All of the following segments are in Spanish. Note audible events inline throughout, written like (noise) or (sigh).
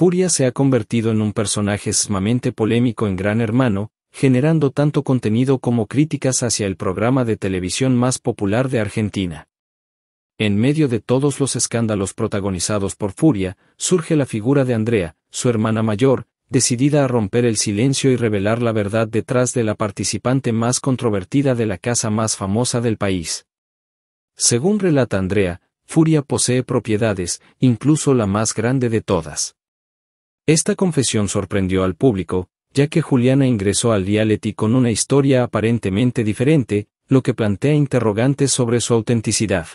Furia se ha convertido en un personaje sumamente polémico en Gran Hermano, generando tanto contenido como críticas hacia el programa de televisión más popular de Argentina. En medio de todos los escándalos protagonizados por Furia, surge la figura de Andrea, su hermana mayor, decidida a romper el silencio y revelar la verdad detrás de la participante más controvertida de la casa más famosa del país. Según relata Andrea, Furia posee propiedades, incluso la más grande de todas. Esta confesión sorprendió al público, ya que Juliana ingresó al reality con una historia aparentemente diferente, lo que plantea interrogantes sobre su autenticidad.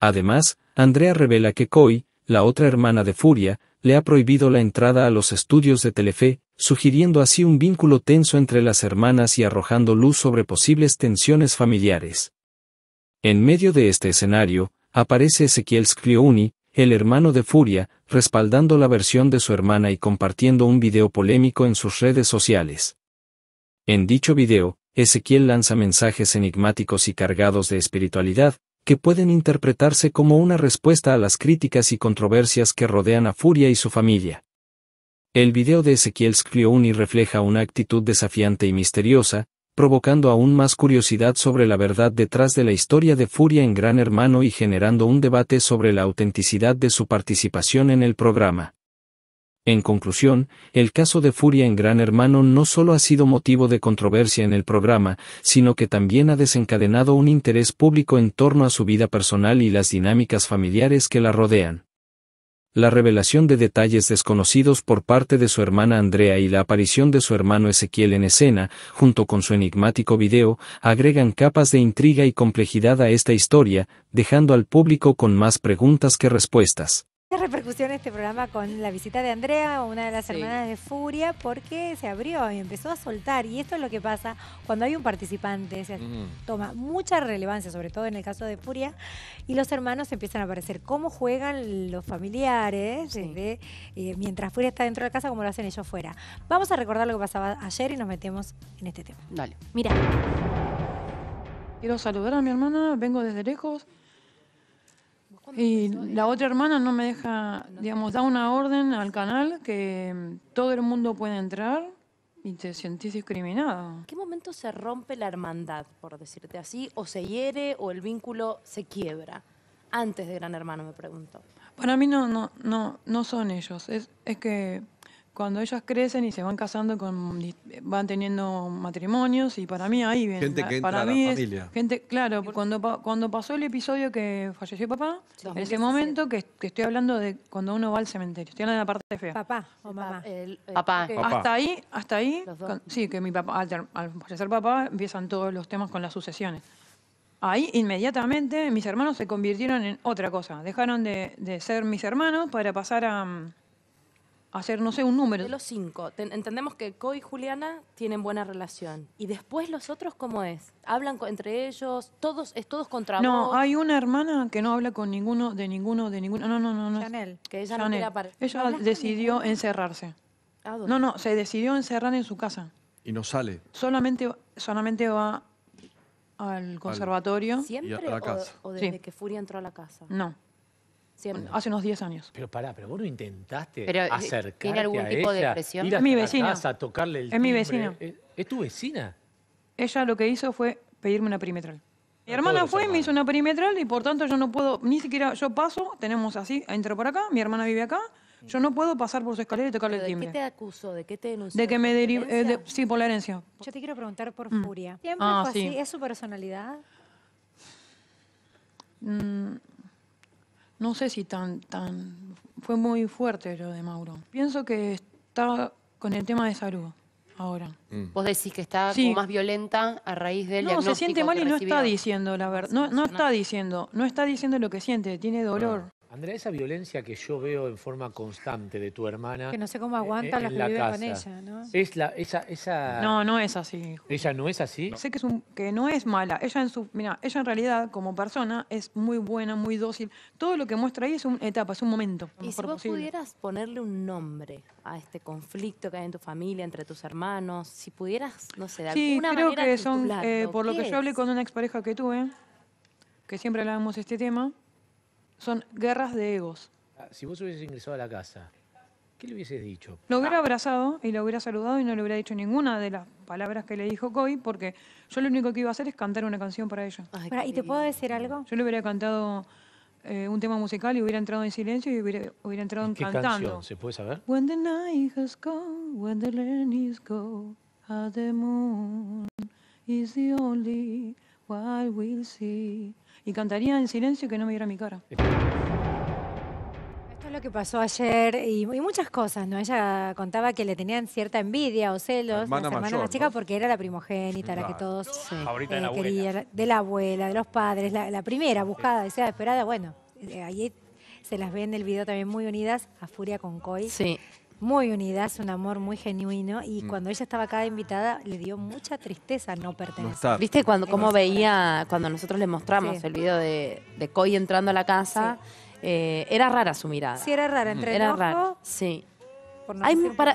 Además, Andrea revela que Koi, la otra hermana de Furia, le ha prohibido la entrada a los estudios de Telefe, sugiriendo así un vínculo tenso entre las hermanas y arrojando luz sobre posibles tensiones familiares. En medio de este escenario, aparece Ezequiel Scrioni, el hermano de Furia, respaldando la versión de su hermana y compartiendo un video polémico en sus redes sociales. En dicho video, Ezequiel lanza mensajes enigmáticos y cargados de espiritualidad, que pueden interpretarse como una respuesta a las críticas y controversias que rodean a Furia y su familia. El video de Ezequiel Sclioni refleja una actitud desafiante y misteriosa, provocando aún más curiosidad sobre la verdad detrás de la historia de Furia en Gran Hermano y generando un debate sobre la autenticidad de su participación en el programa. En conclusión, el caso de Furia en Gran Hermano no solo ha sido motivo de controversia en el programa, sino que también ha desencadenado un interés público en torno a su vida personal y las dinámicas familiares que la rodean la revelación de detalles desconocidos por parte de su hermana Andrea y la aparición de su hermano Ezequiel en escena, junto con su enigmático video, agregan capas de intriga y complejidad a esta historia, dejando al público con más preguntas que respuestas repercusión este programa con la visita de Andrea, una de las hermanas de Furia, porque se abrió y empezó a soltar. Y esto es lo que pasa cuando hay un participante, toma mucha relevancia, sobre todo en el caso de Furia, y los hermanos empiezan a aparecer. ¿Cómo juegan los familiares eh, mientras Furia está dentro de la casa, como lo hacen ellos fuera? Vamos a recordar lo que pasaba ayer y nos metemos en este tema. Dale. Mira. Quiero saludar a mi hermana, vengo desde lejos. Y la otra hermana no me deja, digamos, da una orden al canal que mm, todo el mundo puede entrar y te sentís discriminado. ¿Qué momento se rompe la hermandad, por decirte así, o se hiere o el vínculo se quiebra? Antes de Gran Hermano, me pregunto. Para mí no, no, no, no son ellos. Es, es que cuando ellas crecen y se van casando con van teniendo matrimonios y para mí ahí viene gente la familia. gente claro cuando cuando pasó el episodio que falleció papá en ese momento que, estoy hablando de cuando uno va al cementerio estoy hablando de la parte fea papá o papá. hasta ahí hasta ahí sí que mi papá al, fallecer papá empiezan todos los temas con las sucesiones Ahí inmediatamente mis hermanos se convirtieron en otra cosa. Dejaron de ser mis hermanos para pasar a, hacer, no sé, un número. De los cinco, entendemos que Ko y Juliana tienen buena relación. ¿Y después los otros cómo es? ¿Hablan entre ellos? ¿Todos, es todos contra No, hay una hermana que no habla con ninguno, de ninguno, de ninguno. No, no, no. no Chanel. Que ella no Ella decidió encerrarse. No, no, se decidió encerrar en su casa. ¿Y no sale? Solamente, solamente va al conservatorio. ¿Siempre a la casa. O, desde que Furia entró a la casa? No. Hace unos 10 años. Pero pará, pero vos no intentaste eh, a ella? ¿Tiene algún tipo de presión? mi vecina. tocarle el Es mi vecina. Eh, ¿Es, tu vecina? Ella lo que hizo fue pedirme una perimetral. Mi hermana fue, y me hizo una perimetral y por tanto yo no puedo, ni siquiera yo paso, tenemos así, entro por acá, mi hermana vive acá, yo no puedo pasar por su escalera y tocarle el timbre. ¿De qué te acusó? ¿De qué te denunció? De que me eh, sí, por la herencia. Yo te quiero preguntar por mm. Furia. ¿Siempre ah, fue así? ¿Es su personalidad? Mm no sé si tan, tan, fue muy fuerte lo de Mauro. Pienso que está con el tema de salud ahora. Mm. Vos decís que está más violenta a raíz del no, se siente mal y no está diciendo la verdad. No, no, está diciendo, no está diciendo lo que siente, tiene dolor. Andrea, esa violencia que yo veo en forma constante de tu hermana. Que no sé cómo aguanta eh, la, vida con ella, ¿no? Es la, esa, esa... No, no es así. ¿Ella no es así? Sé que, es un, que no es mala. Ella en su. Mira, ella en realidad, como persona, es muy buena, muy dócil. Todo lo que muestra ahí es una etapa, es un momento. ¿Y si vos pudieras ponerle un nombre a este conflicto que hay en tu familia, entre tus hermanos? Si pudieras, no sé, de sí, alguna creo creo que son. Eh, por lo que yo hablé con una expareja que tuve, que siempre hablábamos este tema son guerras de egos. Ah, si vos hubieses ingresado a la casa, ¿qué le hubieses dicho? Lo hubiera ah. abrazado y lo hubiera saludado y no le hubiera dicho ninguna de las palabras que le dijo Coy, porque yo lo único que iba a hacer es cantar una canción para ella. ¿Y te puedo decir algo? Yo le hubiera cantado eh, un tema musical y hubiera entrado en silencio y hubiera, entrado cantando. qué cantando. canción? ¿Se puede saber? When the night has gone, when the land is the moon is the only we'll see y cantaría en silencio que no me diera mi cara. Esto es lo que pasó ayer y, muchas cosas, ¿no? Ella contaba que le tenían cierta envidia o celos la hermana a la chica porque era la primogénita, la que todos eh, de querían, de la abuela, de los padres, la, primera buscada, deseada, esperada, bueno, eh, ahí se las ve en el video también muy unidas a Furia con Koi. Sí muy unidas, un amor muy genuino y mm. cuando ella estaba acá invitada le dio mucha tristeza no pertenecer. ¿Viste cuando cómo veía cuando nosotros le mostramos el video de, de Coy entrando a la casa? Eh, era rara su mirada. Sí, era rara, entre mm. Era sí.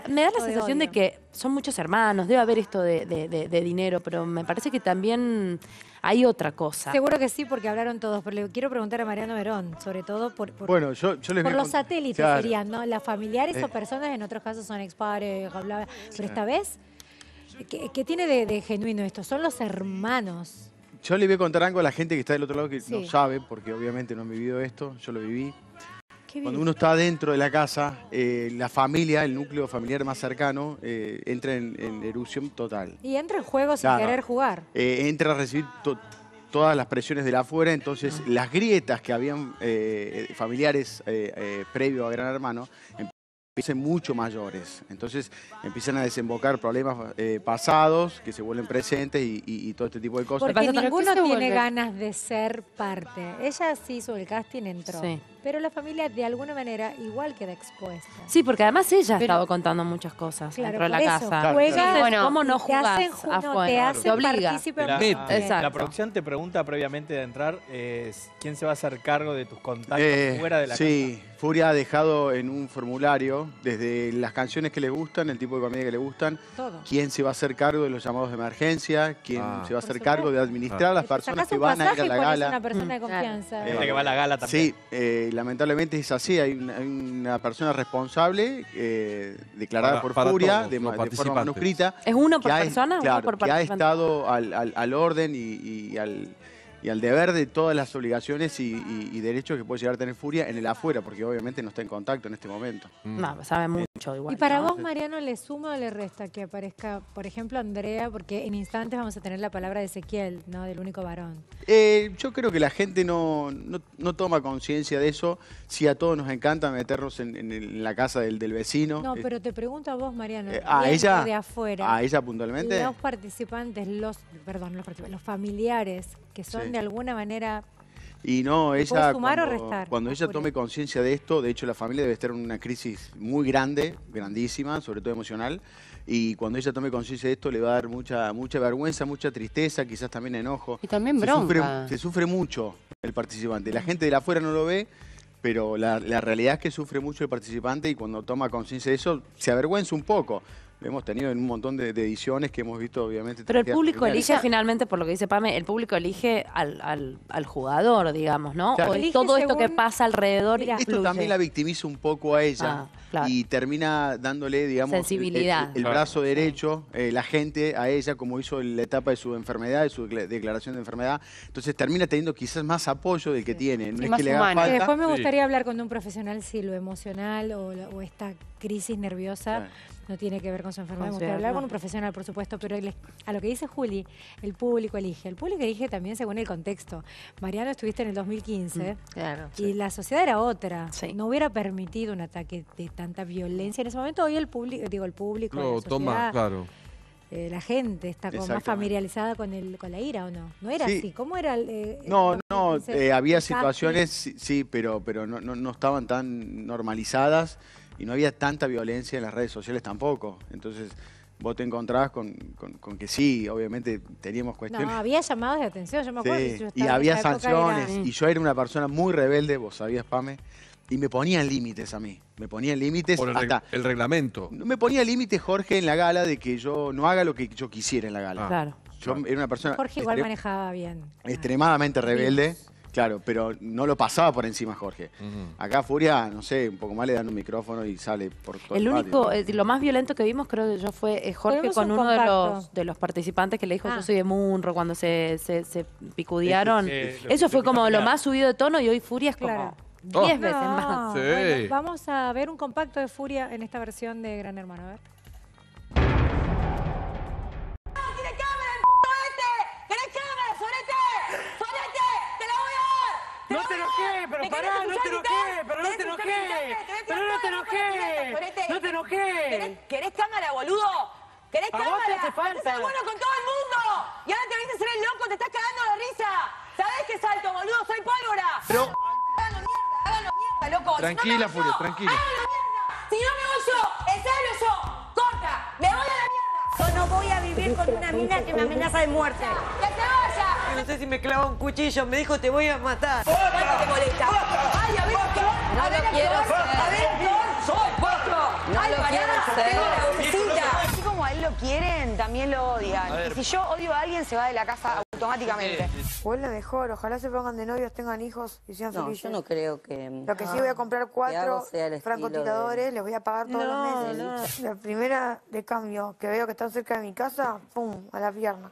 me da la sensación de, que son muchos hermanos, debe haber esto de, dinero, pero me parece que también hay otra cosa. Seguro que sí, porque hablaron todos, pero le quiero preguntar a Mariano Verón, sobre todo por, bueno, yo, los satélites ¿no? Las familiares eh. o personas, en otros casos son expares, bla, bla. pero esta vez, ¿qué, tiene de, genuino esto? Son los hermanos yo le voy a contar algo a la gente que está del otro lado que no sabe, porque obviamente no han vivido esto, yo lo viví. Cuando uno está dentro de la casa, eh, la familia, el núcleo familiar más cercano, eh, entra en, en, erupción total. Y entra en juego sin querer jugar. Eh, entra a recibir todas las presiones de la afuera, entonces ah. las grietas que habían familiares previo a Gran Hermano empiezan mucho mayores. Entonces empiezan a desembocar problemas pasados que se vuelven presentes y, todo este tipo de cosas. Porque ninguno tiene ganas de ser parte. Ella sí hizo el casting, entró pero la familia de alguna manera igual queda expuesta. Sí, porque además ella ha estado contando muchas cosas dentro de la casa. Juega, ¿Cómo no te hacen, te hacen La, producción te pregunta previamente de entrar es quién se va a hacer cargo de tus contactos eh, fuera de la casa. Sí, Furia ha dejado en un formulario, desde las canciones que le gustan, el tipo de familia que le gustan, quién se va a hacer cargo de los llamados de emergencia, quién ah. se va a hacer cargo de administrar las personas que van a ir a la gala. una persona de mm, confianza. que va a la gala también. Eh, lamentablemente es así. Hay una, persona responsable eh, declarada por Furia de, forma manuscrita. ¿Es uno por persona ha, o Que ha estado al, orden y, al, y, al, deber de todas las obligaciones y, y, derechos que puede llegar a tener Furia en el afuera, porque obviamente no está en contacto en este momento. No, sabe y para vos, Mariano, ¿le suma o le resta que aparezca, por ejemplo, Andrea? Porque en instantes vamos a tener la palabra de Ezequiel, ¿no? Del único varón. Eh, yo creo que la gente no, toma conciencia de eso. Si a todos nos encanta meternos en, la casa del, del, vecino. No, eh, pero te pregunto a vos, Mariano. Eh, ¿A ella? De afuera. ¿A ella puntualmente? Los participantes, los, perdón, los, familiares que son de alguna manera y no, ella. cuando, ah, ella tome conciencia de esto, de hecho, la familia debe estar en una crisis muy grande, grandísima, sobre todo emocional. Y cuando ella tome conciencia de esto, le va a dar mucha, mucha vergüenza, mucha tristeza, quizás también enojo. Y también bronca. Se sufre, mucho el participante. La gente de afuera no lo ve, pero la realidad es que sufre mucho el participante y cuando toma conciencia de eso, se avergüenza un poco hemos tenido en un montón de, ediciones que hemos visto, obviamente. Pero el público elige finalmente, por lo que dice Pame, el público elige al, jugador, digamos, ¿no? O todo esto que pasa alrededor. y esto también la victimiza un poco a ella. Ah, y termina dándole, digamos, el, brazo derecho, eh, la gente a ella, como hizo en la etapa de su enfermedad, de su declaración de enfermedad. Entonces termina teniendo quizás más apoyo del que tiene. que Después me gustaría hablar con un profesional si lo emocional o, o esta crisis nerviosa no tiene que ver con su enfermedad. que hablar con un profesional, por supuesto, pero a lo que dice Juli, el público elige. El público elige también según el contexto. Mariano, estuviste en el 2015 mm, y la sociedad era otra. No hubiera permitido un ataque de tanta violencia en ese momento. Hoy el público, digo, el público. no, toma, claro. Eh, la gente está más familiarizada con el con la ira o no no era así cómo era el, eh, no no eh, había situaciones sí, pero pero no estaban tan normalizadas y no había tanta violencia en las redes sociales tampoco. Entonces, vos te encontrabas con, que sí, obviamente teníamos cuestiones. No, había llamados de atención, yo me acuerdo. y había sanciones, y yo era una persona muy rebelde, vos sabías, Pame, y me ponían límites a mí. Me ponían límites hasta... el reglamento. Me ponía límites, Jorge, en la gala de que yo no haga lo que yo quisiera en la gala. Ah. Claro. Yo era una persona... Jorge igual manejaba bien. Extremadamente rebelde. Claro, pero no lo pasaba por encima Jorge. Acá Furia, no sé, un poco mal le dan un micrófono y sale por todo el, único, eh, lo más violento que vimos creo yo fue eh, Jorge con uno de los, participantes que le dijo yo ah. soy de Munro cuando se, se, picudearon. Eso fue como lo más subido de tono y hoy Furia es como... 10 veces más. vamos a ver un compacto de Furia en esta versión de Gran Hermano. A ver. pero pará, no te enojes, pero no te enojes. Pero no te enojes. No te enojes. ¿Querés cámara, boludo? ¿Querés cámara? Vos te bueno con todo el mundo. Y ahora te viste a ser el loco, te estás cagando la risa. ¿Sabés qué salto, boludo? Soy pólvora. Pero... Háganlo mierda, háganlo mierda, loco. Tranquila, Furia, tranquila. Háganlo mierda. Si no me voy yo, ensayo yo. Corta, me voy a la mierda. Yo no voy a vivir con una mina que me amenaza de muerte. ¡Que te vaya! no sé si me clava un cuchillo. Me dijo, te voy a matar. ¿Cuánto te molesta? ¡Ay, a ver, lo quiero A soy No Así como a él lo quieren, también lo odian. Y si yo odio a alguien, se va de la casa ah, automáticamente. Vuelve mejor, ojalá se pongan de novios, tengan hijos y sean no, Yo no creo que. Lo que sí ah, voy a comprar cuatro francotiradores, les voy a pagar todos los meses. La primera de cambio que veo que están cerca de mi casa, ¡pum! a la pierna.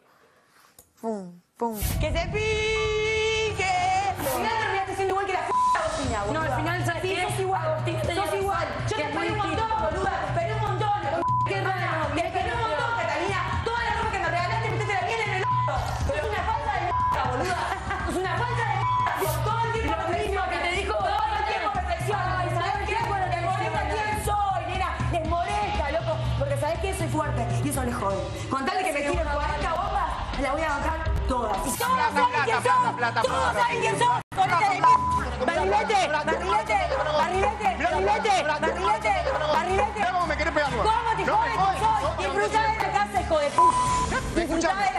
¡Pum! ¡Que se pique! Al final terminaste siendo igual que la f Agostina, boluda. No, al final sabes sí, sos igual, Agostina, sos igual. Yo te esperé un montón, boluda. Te esperé un montón. ¡Qué hermana! Te esperé un montón, Catalina. Toda la ropa que me regalaste, metiste la piel en el o. Es una falta de mierda, boluda. Es una falta de mierda. Todo el tiempo lo mismo que te dijo. Todo el tiempo perfección. ¿Sabes qué? te molesta quién soy, nena. Les molesta, loco. Porque sabes que soy fuerte y eso les jode. Con tal de que me tiren 40 bombas, la voy a bajar todas. Y saben quién son. Todos saben quién son. Barrilete, barrilete, barrilete, barrilete, barrilete, barrilete. me pegar? ¿Cómo te de de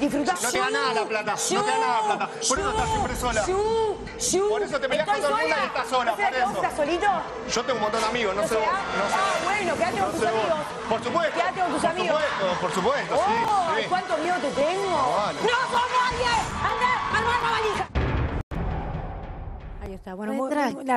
disfrutar. No te da nada la plata, no te da nada la plata. Por eso estás siempre sola. Por eso te peleas con todo el mundo y estás sola, por eso. ¿Estás solito? Yo tengo un montón de amigos, no sé vos. Ah, bueno, quédate con tus amigos. Por supuesto. Quédate con tus amigos. Por supuesto, por oh, supuesto, sí. ¿Cuánto miedo te tengo? ¡No como nadie! ¡Anda, armar la valija! Bueno,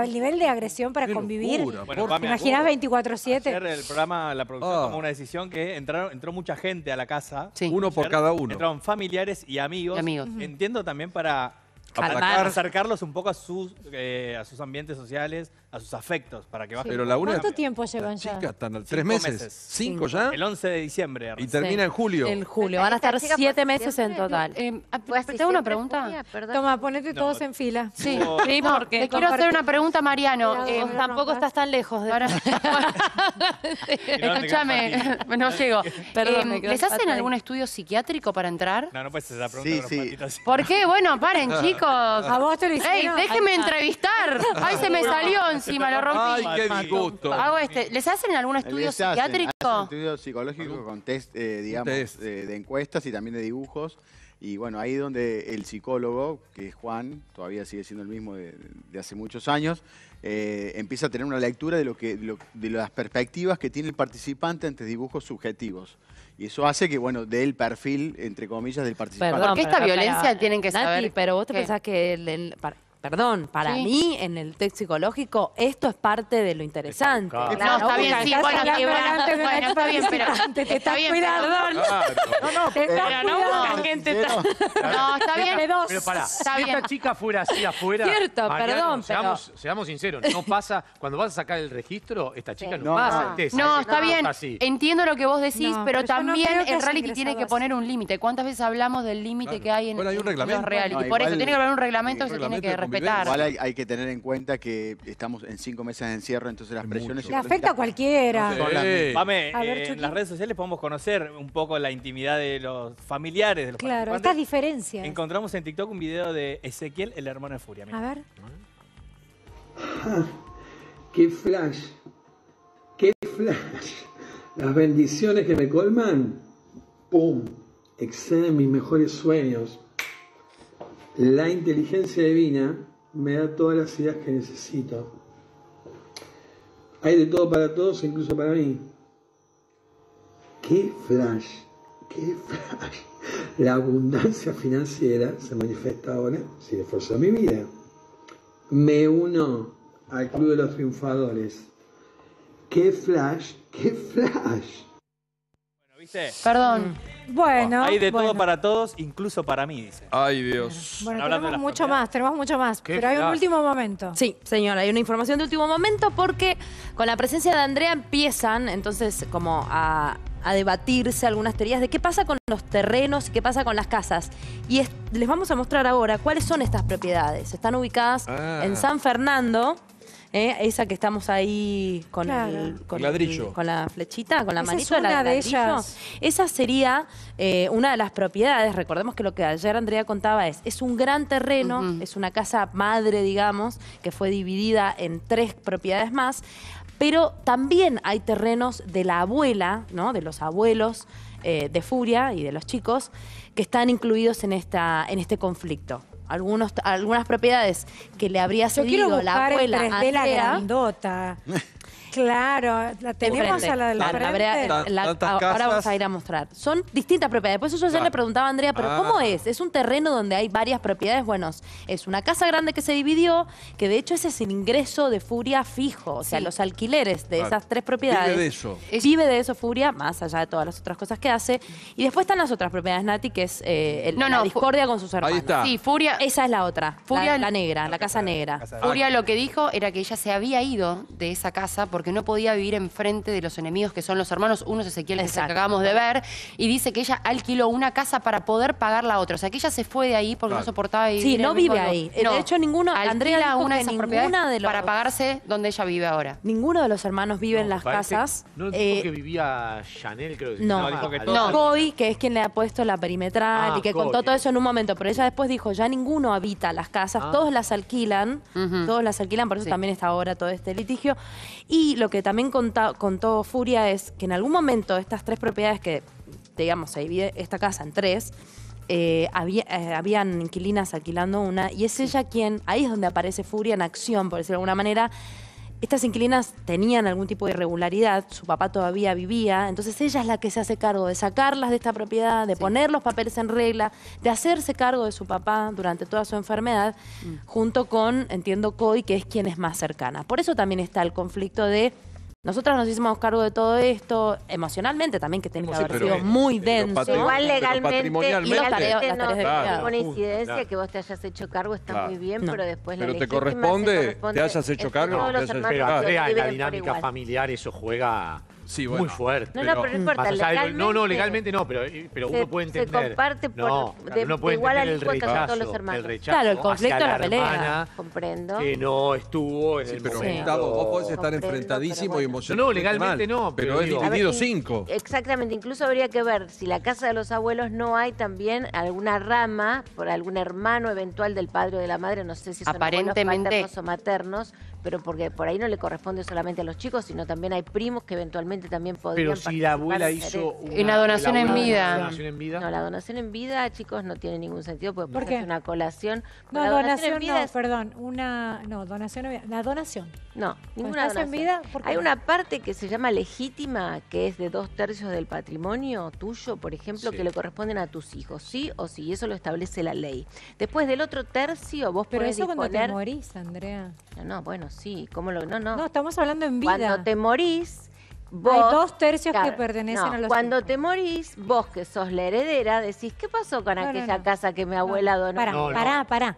el nivel de agresión para convivir. 24-7. el programa, la producción ah. tomó una decisión que entraron, entró mucha gente a la casa. Uno por cada uno. Entraron familiares y amigos. Entiendo también para acercarlos un poco a sus, eh, a sus ambientes sociales, a sus afectos para que baje. Pero la una ¿Cuánto tiempo llevan ya? Chicas, están tres meses. ¿Cinco, ya? El 11 de diciembre. Y termina en julio. En julio. Van a estar siete meses en total. Eh, ah, ¿Te hago una pregunta? Toma, ponete todos en fila. Sí, porque te quiero hacer una pregunta, Mariano. Eh, tampoco estás tan lejos de Ahora- (laughs) Escúchame, (laughs) no llego. Perdón, em, ¿Les hacen algún estudio psiquiátrico para entrar? No, no puedes hacer la pregunta Sí, sí. ¿Por qué? Bueno, paren, (laughs) chicos. ¿A vos te lo Ey, déjenme entrevistar. Ay, se me salió me lo rompí. Ay, qué disgusto. Este, ¿Les hacen algún estudio psiquiátrico? con test, eh, digamos, eh, de encuestas y también de dibujos. Y bueno, ahí donde el psicólogo, que es Juan, todavía sigue siendo el mismo de, hace muchos años, eh, empieza a tener una lectura de, lo que, de las perspectivas que tiene el participante ante dibujos subjetivos. Y eso hace que, bueno, dé el perfil, entre comillas, del participante. Perdón, ¿Por qué esta violencia tienen que ser? saber pero vos pensás que perdón, para mí, en el test psicológico, esto es parte de lo interesante. Claro. No, está bien, sí, bueno, está bien, bueno, está bien, pero... Te está bien, perdón. No, no, te está no, No, está bien. Pero pará, si esta chica fuera así afuera... Cierto, perdón, seamos, Seamos sinceros, no pasa... Cuando vas a sacar el registro, esta chica no, pasa el test. No, está bien, entiendo lo que vos decís, pero también el reality tiene que poner un límite. ¿Cuántas veces hablamos del límite que hay en el reality? Por eso, tiene que haber un reglamento que se tiene que respetar. Igual hay, que tener en cuenta que estamos en cinco meses de encierro, entonces las presiones... Le afecta a cualquiera. Eh, en las redes sociales podemos conocer un poco la intimidad de los familiares de los Claro, estas diferencias. Encontramos en TikTok un video de Ezequiel, el hermano de Furia. A ver. Ah, ¡Qué flash! ¡Qué flash! Las bendiciones que me colman. ¡Pum! Exceden mis mejores sueños la inteligencia divina me da todas las ideas que necesito. Hay de todo para todos, incluso para mí. ¡Qué flash! ¡Qué flash! La abundancia financiera se manifiesta ahora sin esfuerzo de mi vida. Me uno al Club de los Triunfadores. ¡Qué flash! ¡Qué flash! Perdón. Mm. Oh, bueno. Hay de todo para todos, incluso para mí, dice. Ay, Dios. Bueno, tenemos mucho más, tenemos mucho más. Pero hay un último momento. Sí, señora, hay una información de último momento porque con la presencia de Andrea empiezan entonces como a, debatirse algunas teorías de qué pasa con los terrenos qué pasa con las casas. Y les vamos a mostrar ahora cuáles son estas propiedades. Están ubicadas ah. en San Fernando. ¿eh? esa que estamos ahí con la flechita, con la Esa de Esa sería eh, una de las propiedades. Recordemos que lo que ayer Andrea contaba es, es un gran terreno, es una casa madre, digamos, que fue dividida en tres propiedades más, pero también hay terrenos de la abuela, ¿no? De los abuelos eh, de Furia y de los chicos que están incluidos en, esta, en este conflicto algunos, algunas propiedades que le habría cedido la abuela el 3D la grandota. (laughs) Claro, la tenemos a la de la, ahora vamos a ir a mostrar. Son distintas propiedades. Después eso ya le preguntaba a Andrea, pero ah. ¿cómo es? Es un terreno donde hay varias propiedades. Bueno, es una casa grande que se dividió, que de hecho ese es el ingreso de Furia fijo. O sea, los alquileres de esas tres propiedades. Vive de eso. Vive de eso Furia, más allá de todas las otras cosas que hace. Y después están las otras propiedades, Nati, que es eh, la discordia con sus hermanos. Ahí está. Sí, Furia. Esa es la otra. Furia, la, negra, la casa negra. Casa negra. Furia lo que dijo era que ella se había ido de esa casa porque que no podía vivir enfrente de los enemigos que son los hermanos. Uno se Ezequiel, que acabamos de ver, y dice que ella alquiló una casa para poder pagar la otra. O sea, que ella se fue de ahí porque no soportaba vivir. Sí, no vive ahí. de hecho, ninguno. Andrea una de esas los... para pagarse donde ella vive ahora. Ninguno de los hermanos vive en las casas. No dijo eh, que vivía Chanel, creo. Que no, no, que que es quien le ha puesto la perimetral ah, y que contó todo eso en un momento. Pero ella después dijo, ya ninguno habita las casas, ah. todos las alquilan. Todos las alquilan, por eso también está ahora todo este litigio. Y lo que también contó, Furia es que en algún momento estas tres propiedades que, digamos, se esta casa en tres, eh, eh, habían inquilinas alquilando una y es ella quien, ahí es donde aparece Furia en acción, por decirlo de alguna manera, estas inquilinas tenían algún tipo de irregularidad, su papá todavía vivía, entonces ella es la que se hace cargo de sacarlas de esta propiedad, de poner los papeles en regla, de hacerse cargo de su papá durante toda su enfermedad, mm. junto con, entiendo, Coi que es quien es más cercana. Por eso también está el conflicto de nosotras nos hicimos cargo de todo esto, emocionalmente también, que tenemos que haber sido muy denso. Igual legalmente, legalmente no, una incidencia que vos te hayas hecho cargo está muy bien, pero después pero la te corresponde, te corresponde, te hayas hecho cargo. Pero la dinámica familiar eso juega Sí, Muy fuerte. No, no, pero, no legalmente- no, no, legalmente no, pero, eh, pero uno puede entender se comparte por- no, igual al el todos los hermanos. el rechazo Claro, el conflicto, es la pelea. Comprendo. que no estuvo en el pero momento. vos podés estar enfrentadísimo y emocionado. No, legalmente no, Pero es cinco. Exactamente, incluso habría que ver si la casa de los abuelos no hay también alguna rama por algún hermano eventual del padre o de la madre, no sé si son Aparentemente. abuelos o maternos, pero porque por ahí no le corresponde solamente a los chicos, sino también hay primos que eventualmente también podrían Pero si la abuela hizo una, donación en vida. No, la donación en vida, chicos, no tiene ningún sentido porque es una colación. No, donación, en vida perdón, una no, donación en vida, la donación. No, ninguna donación. en vida? Hay una parte que se llama legítima, que es de dos tercios del patrimonio tuyo, por ejemplo, que le corresponden a tus hijos, sí o sí, eso lo establece la ley. Después del otro tercio vos Pero eso cuando te morís, Andrea. No, no, bueno, sí, ¿cómo lo no, no. No, estamos hablando en vida. Cuando te morís hay dos tercios que pertenecen a los... Cuando te morís, vos que sos la heredera, decís, ¿qué pasó con aquella casa que mi abuela donó? Pará, pará, pará.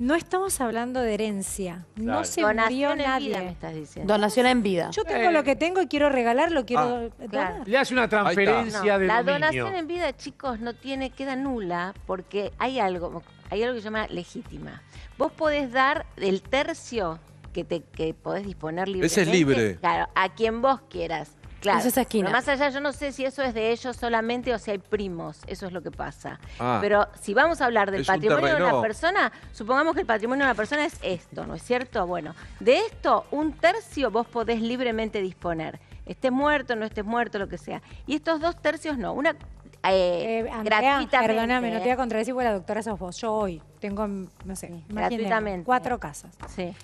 No estamos hablando de herencia. No se Donación en Vida, me estás diciendo. Donación en vida. Yo tengo lo eh. que tengo y quiero regalarlo, quiero ah, Le hace una transferencia de La donación en vida, chicos, no tiene, queda nula porque hay algo, hay algo que se llama legítima. Vos podés dar el tercio que, te, que podés disponer libremente. Ese es libre. Claro, a quien vos quieras. Claro. Es esa esquina. más allá, yo no sé si eso es de ellos solamente o si hay primos. Eso es lo que pasa. Ah. Pero si vamos a hablar del patrimonio de una persona, supongamos que el patrimonio de una persona es esto, ¿no es cierto? Bueno, de esto un tercio vos podés libremente disponer. Esté muerto, no esté muerto, lo que sea. Y estos dos tercios no. Una eh, eh Perdóname, no te voy a ¿eh? contradecir porque la doctora sos vos. Yo hoy tengo, no sé, gratuitamente. cuatro casas. Sí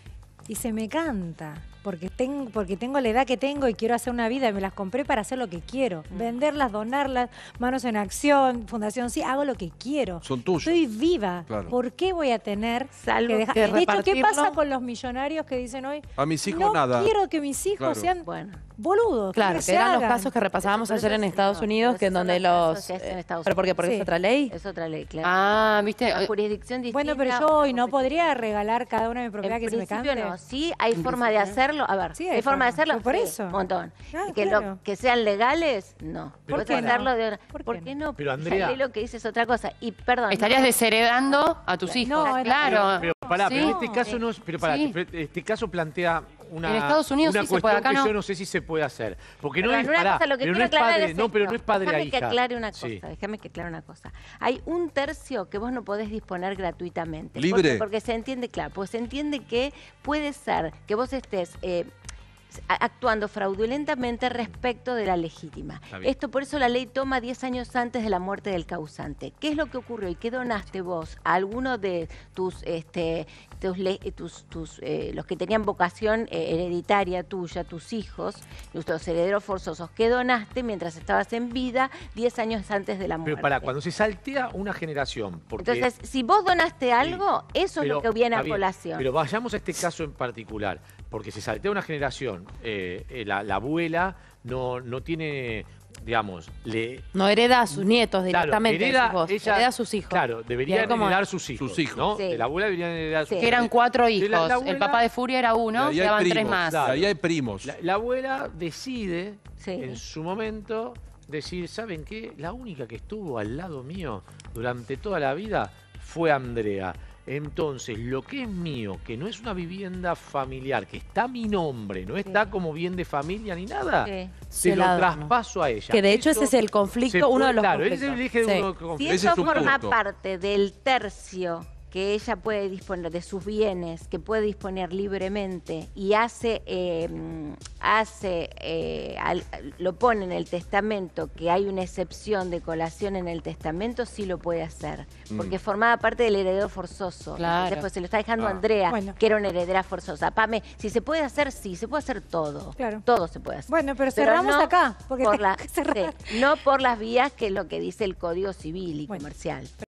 y se me canta porque tengo, porque tengo la edad que tengo y quiero hacer una vida y me las compré para hacer lo que quiero. Mm. Venderlas, donarlas, manos en acción, fundación, sí, hago lo que quiero. Son tuyos. Estoy viva. ¿Por qué voy a tener que dejar? de hecho, ¿qué pasa con los millonarios que dicen hoy? A mis hijos nada. no quiero que mis hijos sean... boludos. Claro, que, eran los casos que repasábamos ayer en Estados Unidos, que en donde los. Eh, ¿Pero por qué? ¿Porque es otra ley? Es otra ley, claro. Ah, viste. La eh, jurisdicción distinta. Bueno, pero yo hoy no podría regalar cada una de mis propiedades que se me no. Sí, hay forma de hacerlo a ver, ¿hay, forma, de hacerlo? Por eso. Un montón. que, que sean legales, no. ¿Por, qué no? De, ¿Por, qué no? Pero Andrea... Lo que dices es otra cosa. Y perdón. Estarías desheredando a tus hijos. No, claro. Pará, pero en este caso no, pero para este caso plantea una, En Estados Unidos se cuestión que no. yo no sé si se puede hacer. Porque no es, no padre, no, pero no es padre a déjame que aclare una cosa, déjame que aclare una cosa. Hay un tercio que vos no podés disponer gratuitamente. ¿Libre? Porque, se entiende, claro, pues se entiende que puede ser que vos estés eh, actuando fraudulentamente respecto de la legítima. Esto por eso la ley toma 10 años antes de la muerte del causante. ¿Qué es lo que ocurrió y qué donaste vos a alguno de tus, este, tus, eh, los que tenían vocación eh, hereditaria tuya, tus hijos, nuestros herederos forzosos? ¿Qué donaste mientras estabas en vida 10 años antes de la muerte? Pero para cuando se saltea una generación. Porque... Entonces, si vos donaste algo, eso es lo que viene a colación. Pero vayamos a este caso en particular, porque se saltea una generación eh, eh, la, abuela no, no tiene, digamos, le... No hereda a sus nietos directamente, hereda, sus ella, hereda a sus hijos. Claro, deberían heredar sus hijos, sus hijos. La abuela debería heredar a sus hijos. Eran cuatro hijos, el papá de Furia era uno, daban tres más. Ahí hay primos. La, abuela decide, en su momento, decir, ¿saben qué? La única que estuvo al lado mío durante toda la vida fue Andrea. Entonces, lo que es mío, que no es una vivienda familiar, que está mi nombre, no está como bien de familia ni nada, se, lo traspaso a ella. Que de hecho ese es el conflicto, uno de los conflictos. Si eso forma parte del tercio que ella puede disponer de sus bienes, que puede disponer libremente y hace, em, hace eh, lo pone en el testamento, que hay una excepción de colación en el testamento, sí lo puede hacer, mm. porque formaba parte del heredero forzoso. Después se lo está dejando ah. Andrea, que era una heredera forzosa. Pame, si se puede hacer, sí, se puede hacer todo. Todo se puede hacer. Bueno, pero, cerramos acá, porque la, (laughs) no por las vías que es lo que dice el Código Civil y Comercial.